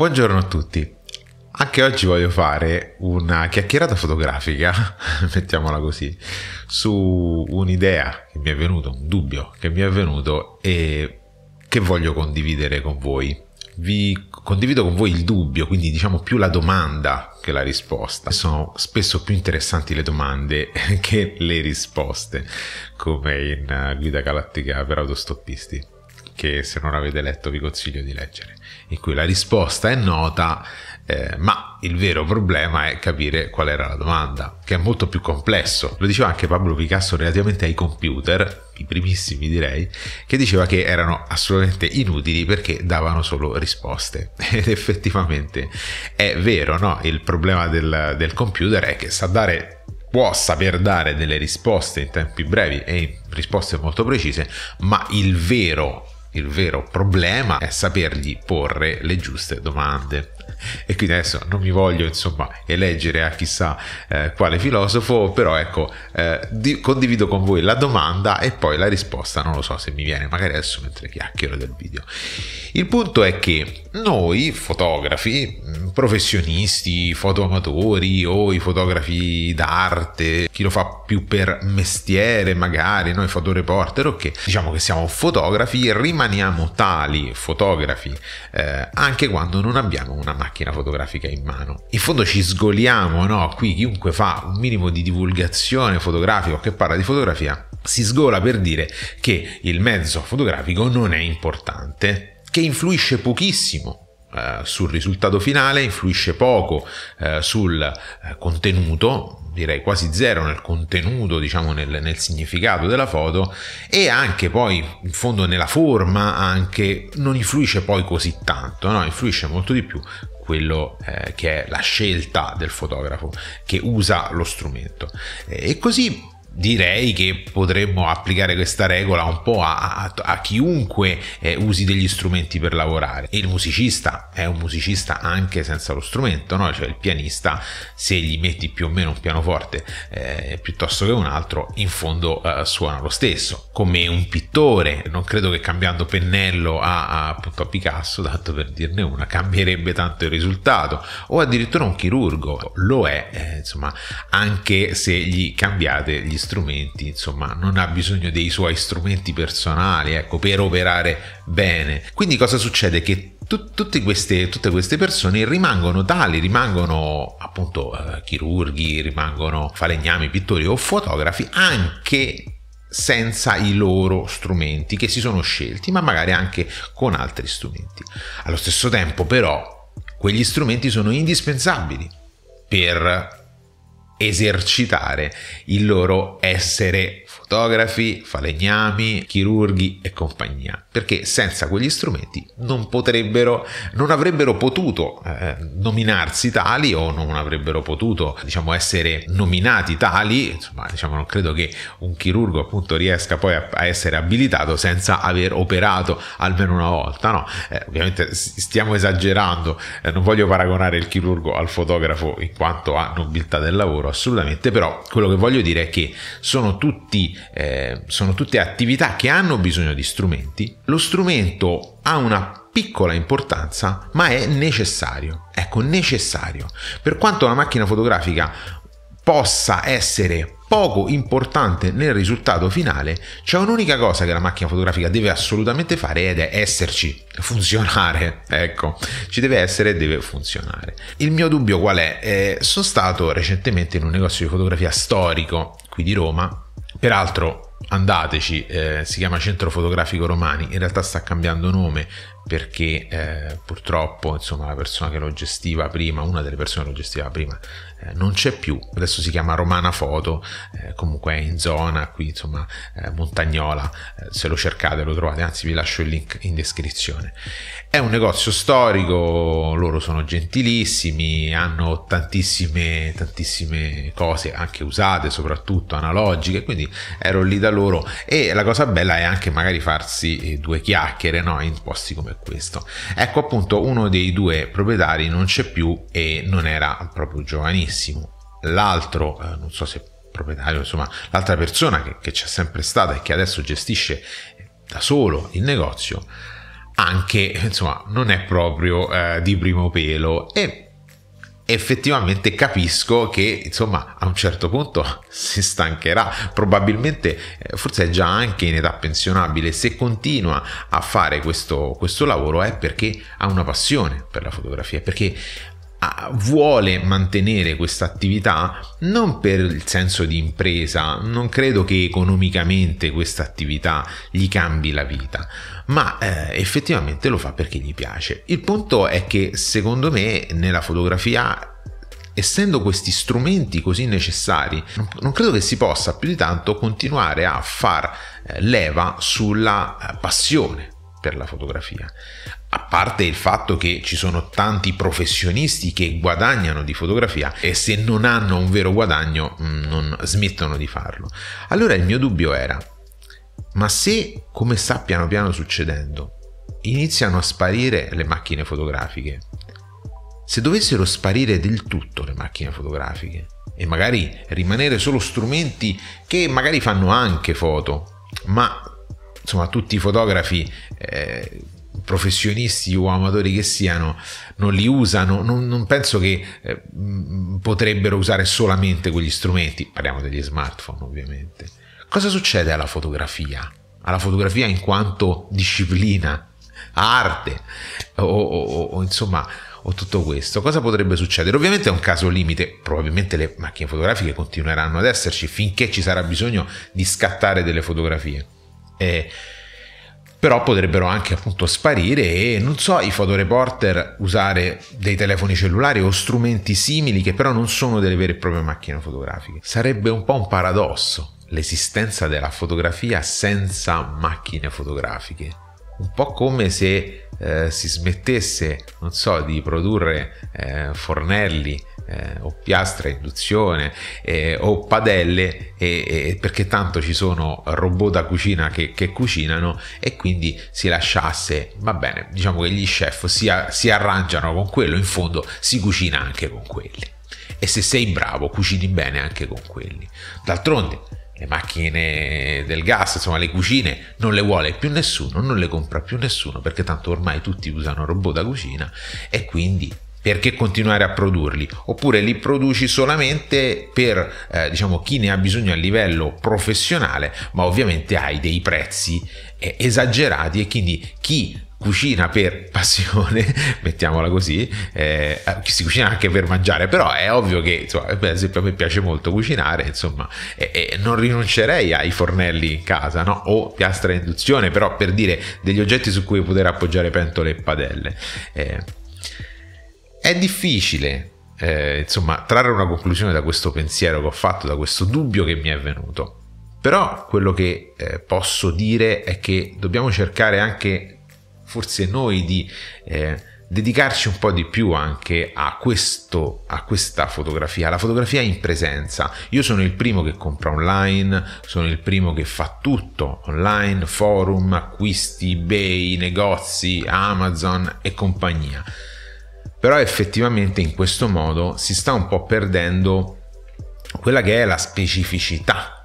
Buongiorno a tutti. Anche oggi voglio fare una chiacchierata fotografica, mettiamola così, su un'idea che mi è venuta, un dubbio che mi è venuto e che voglio condividere con voi. Vi condivido con voi il dubbio, quindi diciamo più la domanda che la risposta. Sono spesso più interessanti le domande che le risposte, come in Guida Galattica per autostoppisti che se non avete letto vi consiglio di leggere, in cui la risposta è nota, eh, ma il vero problema è capire qual era la domanda, che è molto più complesso. Lo diceva anche Pablo Picasso relativamente ai computer, i primissimi direi, che diceva che erano assolutamente inutili perché davano solo risposte. Ed effettivamente è vero, no? Il problema del, del computer è che sa dare può saper dare delle risposte in tempi brevi e in risposte molto precise, ma il vero il vero problema è sapergli porre le giuste domande e quindi adesso non mi voglio insomma eleggere a chissà eh, quale filosofo, però ecco, eh, di- condivido con voi la domanda e poi la risposta, non lo so se mi viene magari adesso mentre chiacchiero del video. Il punto è che noi fotografi, mm, professionisti, fotoamatori o i fotografi d'arte, chi lo fa più per mestiere magari, noi fotoreporter o okay, che, diciamo che siamo fotografi, rimaniamo tali fotografi eh, anche quando non abbiamo una macchina macchina fotografica in mano. In fondo ci sgoliamo, no? Qui chiunque fa un minimo di divulgazione fotografica o che parla di fotografia si sgola per dire che il mezzo fotografico non è importante, che influisce pochissimo eh, sul risultato finale, influisce poco eh, sul eh, contenuto, direi quasi zero nel contenuto, diciamo nel, nel, significato della foto e anche poi in fondo nella forma anche non influisce poi così tanto, no? influisce molto di più quello eh, che è la scelta del fotografo che usa lo strumento e così direi che potremmo applicare questa regola un po' a, a, a chiunque eh, usi degli strumenti per lavorare. E il musicista è un musicista anche senza lo strumento, no? cioè il pianista, se gli metti più o meno un pianoforte eh, piuttosto che un altro, in fondo eh, suona lo stesso. Come un pittore, non credo che cambiando pennello a, a, appunto a Picasso, tanto per dirne una, cambierebbe tanto il risultato. O addirittura un chirurgo, lo è, eh, insomma, anche se gli cambiate gli strumenti, insomma, non ha bisogno dei suoi strumenti personali, ecco, per operare bene. Quindi cosa succede? Che Tutte queste, tutte, queste, persone rimangono tali, rimangono appunto eh, chirurghi, rimangono falegnami, pittori o fotografi anche senza i loro strumenti che si sono scelti, ma magari anche con altri strumenti. Allo stesso tempo però quegli strumenti sono indispensabili per esercitare il loro essere fotografi, falegnami, chirurghi e compagnia, perché senza quegli strumenti non potrebbero, non avrebbero potuto eh, nominarsi tali o non avrebbero potuto, diciamo, essere nominati tali, insomma, diciamo, non credo che un chirurgo appunto riesca poi a, a essere abilitato senza aver operato almeno una volta, no? Eh, ovviamente stiamo esagerando, eh, non voglio paragonare il chirurgo al fotografo in quanto a nobiltà del lavoro, assolutamente, però quello che voglio dire è che sono tutti tutti, eh, sono tutte attività che hanno bisogno di strumenti, lo strumento ha una piccola importanza, ma è necessario. Ecco, necessario. Per quanto la macchina fotografica possa essere poco importante nel risultato finale, c'è un'unica cosa che la macchina fotografica deve assolutamente fare ed è esserci, funzionare. Ecco, ci deve essere e deve funzionare. Il mio dubbio qual è? Eh, sono stato recentemente in un negozio di fotografia storico qui di Roma Peraltro andateci, eh, si chiama Centro Fotografico Romani, in realtà sta cambiando nome, perché eh, purtroppo insomma, la persona che lo gestiva prima, una delle persone che lo gestiva prima, eh, non c'è più, adesso si chiama Romana Foto, eh, comunque è in zona qui, insomma, eh, Montagnola, eh, se lo cercate lo trovate, anzi vi lascio il link in descrizione. È un negozio storico, loro sono gentilissimi, hanno tantissime, tantissime cose anche usate, soprattutto analogiche, quindi ero lì da loro e la cosa bella è anche magari farsi eh, due chiacchiere no? in posti come per questo. Ecco appunto uno dei due proprietari non c'è più e non era proprio giovanissimo. L'altro, eh, non so se proprietario, insomma, l'altra persona che, che c'è sempre stata e che adesso gestisce eh, da solo il negozio, anche insomma, non è proprio eh, di primo pelo e effettivamente capisco che insomma a un certo punto si stancherà probabilmente eh, forse è già anche in età pensionabile se continua a fare questo, questo lavoro è perché ha una passione per la fotografia perché vuole mantenere questa attività non per il senso di impresa, non credo che economicamente questa attività gli cambi la vita, ma eh, effettivamente lo fa perché gli piace. Il punto è che secondo me nella fotografia essendo questi strumenti così necessari, non credo che si possa più di tanto continuare a far eh, leva sulla eh, passione per la fotografia. A parte il fatto che ci sono tanti professionisti che guadagnano di fotografia e se non hanno un vero guadagno mm, non smettono di farlo. Allora il mio dubbio era, ma se, come sta piano piano succedendo, iniziano a sparire le macchine fotografiche, se dovessero sparire del tutto le macchine fotografiche e magari rimanere solo strumenti che magari fanno anche foto, ma insomma tutti i fotografi eh, professionisti o amatori che siano non li usano non, non penso che eh, potrebbero usare solamente quegli strumenti parliamo degli smartphone ovviamente cosa succede alla fotografia alla fotografia in quanto disciplina arte o, o, o, o insomma o tutto questo, cosa potrebbe succedere? Ovviamente è un caso limite, probabilmente le macchine fotografiche continueranno ad esserci finché ci sarà bisogno di scattare delle fotografie. Eh, però potrebbero anche appunto sparire e non so i fotoreporter usare dei telefoni cellulari o strumenti simili che però non sono delle vere e proprie macchine fotografiche. Sarebbe un po' un paradosso l'esistenza della fotografia senza macchine fotografiche un po' come se eh, si smettesse, non so, di produrre eh, fornelli eh, o piastre a induzione eh, o padelle e, e perché tanto ci sono robot da cucina che, che, cucinano e quindi si lasciasse, va bene, diciamo che gli chef si, si arrangiano con quello, in fondo si cucina anche con quelli. E se sei bravo, cucini bene anche con quelli. D'altronde, le macchine del gas, insomma le cucine, non le vuole più nessuno, non le compra più nessuno perché tanto ormai tutti usano robot da cucina e quindi perché continuare a produrli? Oppure li produci solamente per eh, diciamo, chi ne ha bisogno a livello professionale, ma ovviamente hai dei prezzi eh, esagerati e quindi chi cucina per passione, mettiamola così, eh, eh, si cucina anche per mangiare, però è ovvio che, insomma, per eh, esempio a me piace molto cucinare, insomma, e, e non rinuncerei ai fornelli in casa, no? O piastra a induzione, però per dire degli oggetti su cui poter appoggiare pentole e padelle. Eh, è difficile, eh, insomma, trarre una conclusione da questo pensiero che ho fatto, da questo dubbio che mi è venuto. Però quello che eh, posso dire è che dobbiamo cercare anche forse noi di eh, dedicarci un po' di più anche a, questo, a questa fotografia, la fotografia in presenza. Io sono il primo che compra online, sono il primo che fa tutto online, forum, acquisti, eBay, negozi, Amazon e compagnia. Però effettivamente in questo modo si sta un po' perdendo quella che è la specificità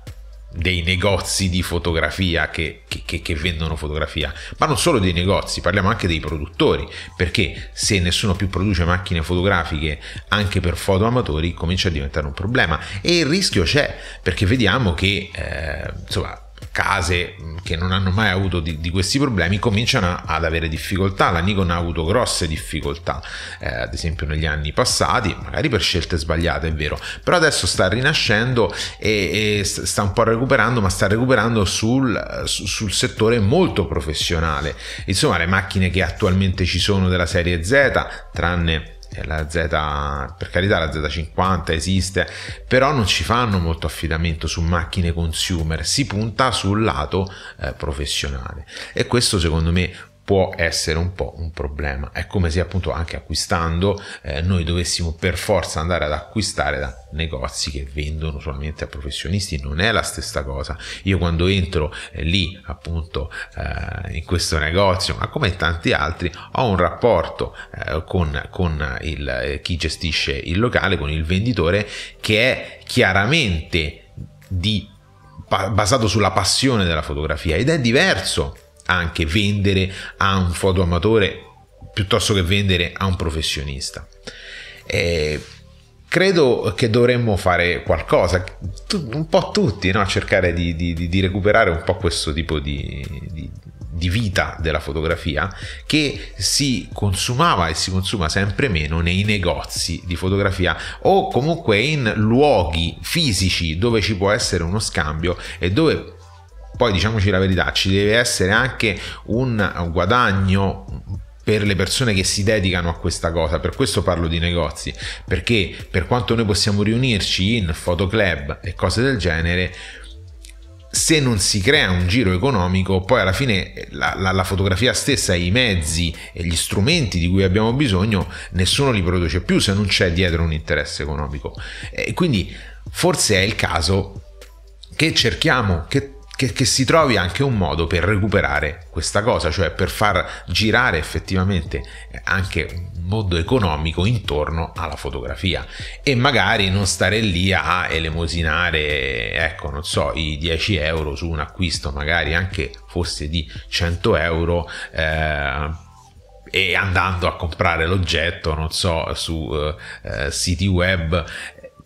dei negozi di fotografia che, che, che, vendono fotografia, ma non solo dei negozi, parliamo anche dei produttori, perché se nessuno più produce macchine fotografiche anche per fotoamatori comincia a diventare un problema e il rischio c'è, perché vediamo che eh, insomma case mm, che non hanno mai avuto di, di questi problemi cominciano ad avere difficoltà. La Nikon ha avuto grosse difficoltà, eh, ad esempio negli anni passati, magari per scelte sbagliate, è vero, però adesso sta rinascendo e, e sta un po' recuperando, ma sta recuperando sul, sul, settore molto professionale. Insomma, le macchine che attualmente ci sono della serie Z, tranne la Z, per carità la Z50 esiste, però non ci fanno molto affidamento su macchine consumer, si punta sul lato eh, professionale e questo secondo me può essere un po' un problema. È come se appunto anche acquistando eh, noi dovessimo per forza andare ad acquistare da negozi che vendono solamente a professionisti, non è la stessa cosa. Io quando entro eh, lì appunto eh, in questo negozio, ma come tanti altri, ho un rapporto eh, con, con il, eh, chi gestisce il locale, con il venditore, che è chiaramente di, basato sulla passione della fotografia ed è diverso anche vendere a un fotoamatore piuttosto che vendere a un professionista. Eh, credo che dovremmo fare qualcosa, un po' tutti, no? cercare di, di, di, recuperare un po' questo tipo di, di, vita della fotografia che si consumava e si consuma sempre meno nei negozi di fotografia o comunque in luoghi fisici dove ci può essere uno scambio e dove poi diciamoci la verità, ci deve essere anche un guadagno per le persone che si dedicano a questa cosa, per questo parlo di negozi, perché per quanto noi possiamo riunirci in fotoclub e cose del genere, se non si crea un giro economico, poi alla fine la, la, la fotografia stessa, i mezzi e gli strumenti di cui abbiamo bisogno, nessuno li produce più se non c'è dietro un interesse economico. E quindi forse è il caso che cerchiamo, che che, che, si trovi anche un modo per recuperare questa cosa, cioè per far girare effettivamente eh, anche un mondo economico intorno alla fotografia e magari non stare lì a elemosinare, ecco, non so, i 10 euro su un acquisto, magari anche fosse di 100 euro. Eh, e andando a comprare l'oggetto, non so, su eh, eh siti web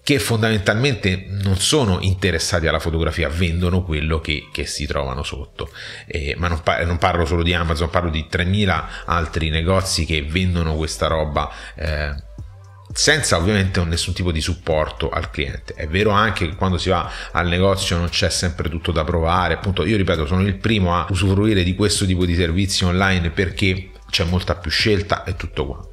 che fondamentalmente non sono interessati alla fotografia, vendono quello che, che si trovano sotto. Eh, ma non, par- non, parlo solo di Amazon, parlo di 3.000 altri negozi che vendono questa roba. Eh, senza ovviamente nessun tipo di supporto al cliente. È vero anche che quando si va al negozio non c'è sempre tutto da provare, appunto io ripeto sono il primo a usufruire di questo tipo di servizi online perché c'è molta più scelta e tutto quanto.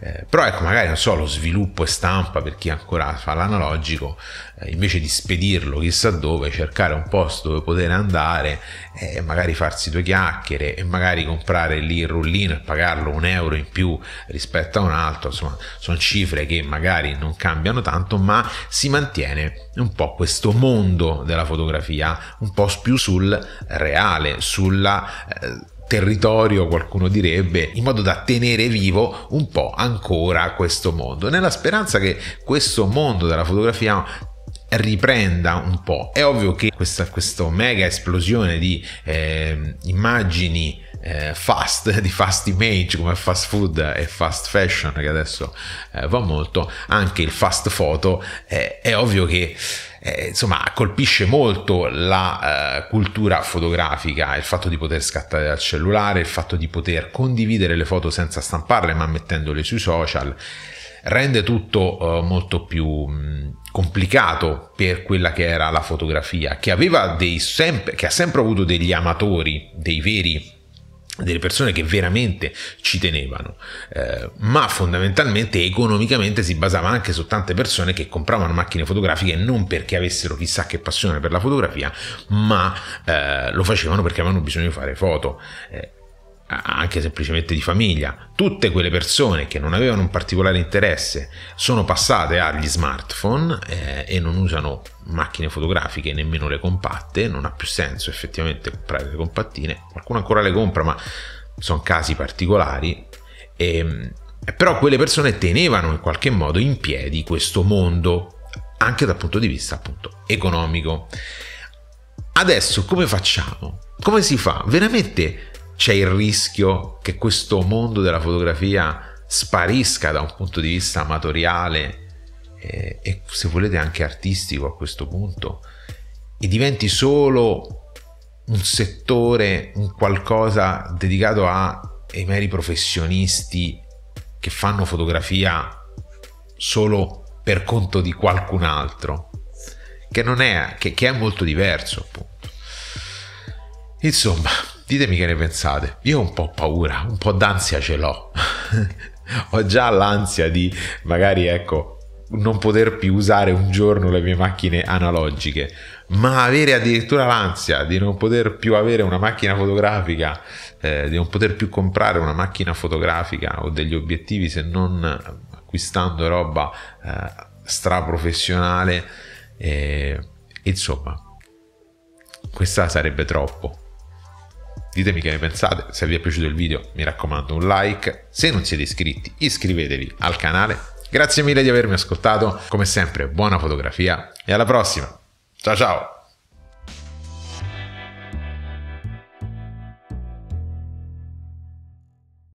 Eh, però ecco, magari non so, lo sviluppo e stampa per chi ancora fa l'analogico, eh, invece di spedirlo chissà dove, cercare un posto dove poter andare e eh, magari farsi due chiacchiere e magari comprare lì il rullino e pagarlo un euro in più rispetto a un altro, insomma, sono cifre che magari non cambiano tanto, ma si mantiene un po' questo mondo della fotografia, un po' più sul reale, sulla eh, territorio, qualcuno direbbe, in modo da tenere vivo un po' ancora questo mondo, nella speranza che questo mondo della fotografia riprenda un po'. È ovvio che questa, questa mega esplosione di eh, immagini eh, fast, di fast image come fast food e fast fashion che adesso eh, va molto, anche il fast photo, eh, è ovvio che eh, insomma colpisce molto la eh, cultura fotografica, il fatto di poter scattare dal cellulare, il fatto di poter condividere le foto senza stamparle ma mettendole sui social, rende tutto eh, molto più mh, mm, complicato per quella che era la fotografia, che, aveva dei sempre, che ha sempre avuto degli amatori, dei veri delle persone che veramente ci tenevano, eh, ma fondamentalmente economicamente si basava anche su tante persone che compravano macchine fotografiche non perché avessero chissà che passione per la fotografia, ma eh, lo facevano perché avevano bisogno di fare foto. Eh, anche semplicemente di famiglia, tutte quelle persone che non avevano un particolare interesse sono passate agli smartphone eh, e non usano macchine fotografiche, nemmeno le compatte, non ha più senso effettivamente comprare le compattine, qualcuno ancora le compra ma sono casi particolari, e, ehm, però quelle persone tenevano in qualche modo in piedi questo mondo anche dal punto di vista appunto economico. Adesso come facciamo? Come si fa? Veramente c'è il rischio che questo mondo della fotografia sparisca da un punto di vista amatoriale eh, e se volete anche artistico a questo punto e diventi solo un settore, un qualcosa dedicato a, ai meri professionisti che fanno fotografia solo per conto di qualcun altro, che, non è, che, che è molto diverso appunto. Insomma, Ditemi che ne pensate. Io ho un po' paura, un po' d'ansia ce l'ho. ho già l'ansia di magari, ecco, non poter più usare un giorno le mie macchine analogiche, ma avere addirittura l'ansia di non poter più avere una macchina fotografica, eh, di non poter più comprare una macchina fotografica o degli obiettivi se non acquistando roba eh, straprofessionale, eh, insomma, questa sarebbe troppo. Ditemi che ne pensate, se vi è piaciuto il video mi raccomando un like, se non siete iscritti iscrivetevi al canale. Grazie mille di avermi ascoltato, come sempre buona fotografia e alla prossima. Ciao ciao!